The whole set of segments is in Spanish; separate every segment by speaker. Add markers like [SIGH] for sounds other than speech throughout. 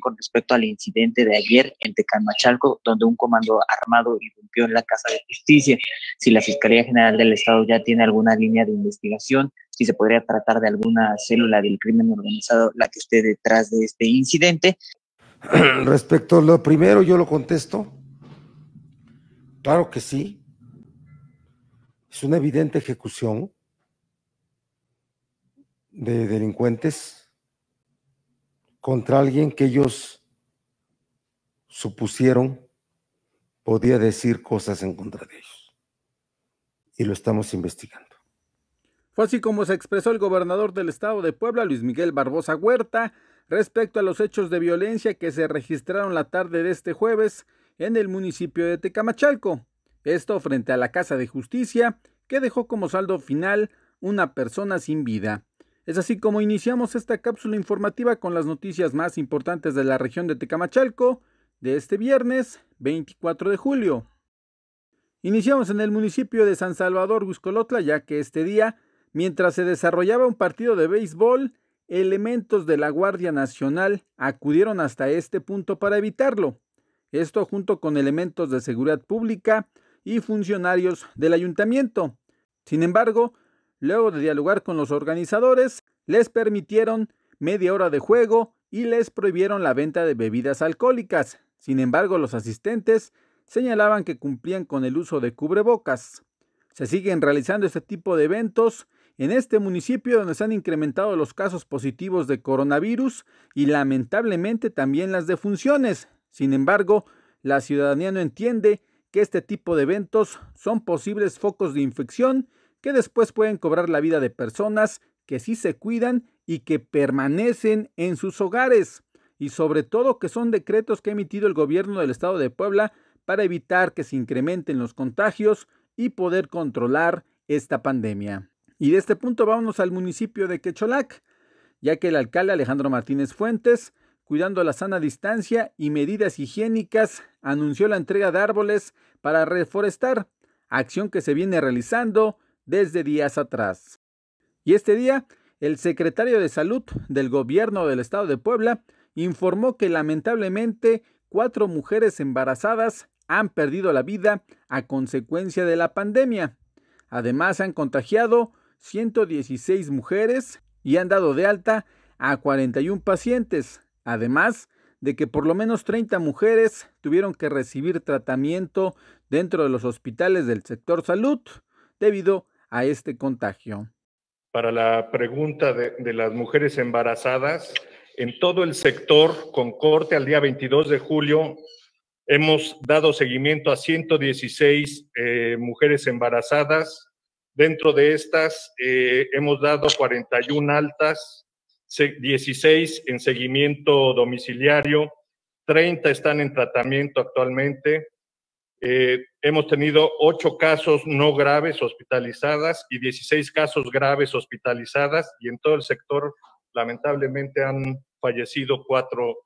Speaker 1: con respecto al incidente de ayer en Tecamachalco, donde un comando armado irrumpió en la Casa de Justicia. Si la Fiscalía General del Estado ya tiene alguna línea de investigación, si se podría tratar de alguna célula del crimen organizado la que esté detrás de este incidente. [CLEARS THROAT] Respecto a lo primero, yo lo contesto. Claro que sí. Es una evidente ejecución de delincuentes contra alguien que ellos supusieron podía decir cosas en contra de ellos. Y lo estamos investigando. Fue así como se expresó el gobernador del estado de Puebla, Luis Miguel Barbosa Huerta, respecto a los hechos de violencia que se registraron la tarde de este jueves en el municipio de Tecamachalco. Esto frente a la Casa de Justicia, que dejó como saldo final una persona sin vida. Es así como iniciamos esta cápsula informativa con las noticias más importantes de la región de Tecamachalco de este viernes 24 de julio. Iniciamos en el municipio de San Salvador, Buscolotla ya que este día, mientras se desarrollaba un partido de béisbol, elementos de la Guardia Nacional acudieron hasta este punto para evitarlo. Esto junto con elementos de seguridad pública y funcionarios del ayuntamiento. Sin embargo, Luego de dialogar con los organizadores, les permitieron media hora de juego y les prohibieron la venta de bebidas alcohólicas. Sin embargo, los asistentes señalaban que cumplían con el uso de cubrebocas. Se siguen realizando este tipo de eventos en este municipio donde se han incrementado los casos positivos de coronavirus y lamentablemente también las defunciones. Sin embargo, la ciudadanía no entiende que este tipo de eventos son posibles focos de infección que después pueden cobrar la vida de personas que sí se cuidan y que permanecen en sus hogares. Y sobre todo que son decretos que ha emitido el gobierno del estado de Puebla para evitar que se incrementen los contagios y poder controlar esta pandemia. Y de este punto vámonos al municipio de Quecholac, ya que el alcalde Alejandro Martínez Fuentes, cuidando la sana distancia y medidas higiénicas, anunció la entrega de árboles para reforestar, acción que se viene realizando desde días atrás. Y este día, el secretario de Salud del Gobierno del Estado de Puebla informó que lamentablemente cuatro mujeres embarazadas han perdido la vida a consecuencia de la pandemia. Además, han contagiado 116 mujeres y han dado de alta a 41 pacientes, además de que por lo menos 30 mujeres tuvieron que recibir tratamiento dentro de los hospitales del sector salud debido a este contagio?
Speaker 2: Para la pregunta de, las mujeres embarazadas, en todo el sector, con corte al día 22 de julio, hemos dado seguimiento a 116 eh, mujeres embarazadas. Dentro de estas, eh, hemos dado 41 altas, 16 en seguimiento domiciliario, 30 están en tratamiento actualmente, eh, hemos tenido ocho casos no graves hospitalizadas y 16 casos graves hospitalizadas y en todo el sector lamentablemente han fallecido cuatro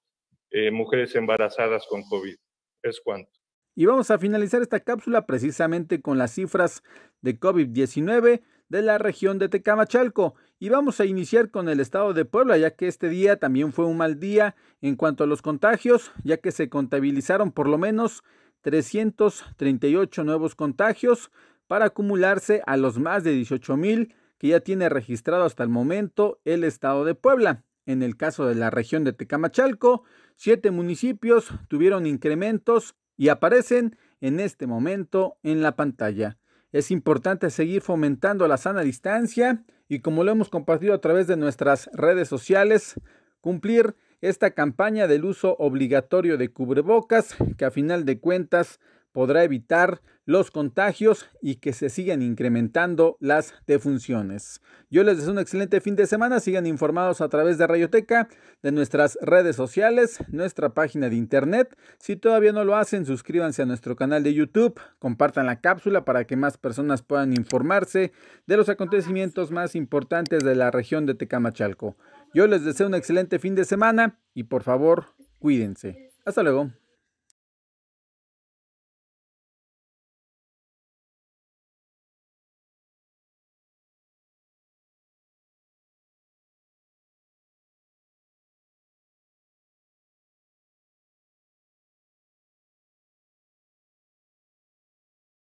Speaker 2: eh, mujeres embarazadas con COVID. Es cuanto.
Speaker 1: Y vamos a finalizar esta cápsula precisamente con las cifras de COVID-19 de la región de Tecamachalco. Y vamos a iniciar con el estado de Puebla, ya que este día también fue un mal día en cuanto a los contagios, ya que se contabilizaron por lo menos 338 nuevos contagios para acumularse a los más de 18 mil que ya tiene registrado hasta el momento el estado de Puebla. En el caso de la región de Tecamachalco, siete municipios tuvieron incrementos y aparecen en este momento en la pantalla. Es importante seguir fomentando la sana distancia y como lo hemos compartido a través de nuestras redes sociales, cumplir esta campaña del uso obligatorio de cubrebocas, que a final de cuentas podrá evitar los contagios y que se sigan incrementando las defunciones. Yo les deseo un excelente fin de semana. Sigan informados a través de Rayoteca, de nuestras redes sociales, nuestra página de internet. Si todavía no lo hacen, suscríbanse a nuestro canal de YouTube, compartan la cápsula para que más personas puedan informarse de los acontecimientos más importantes de la región de Tecamachalco. Yo les deseo un excelente fin de semana y por favor, cuídense. Hasta luego.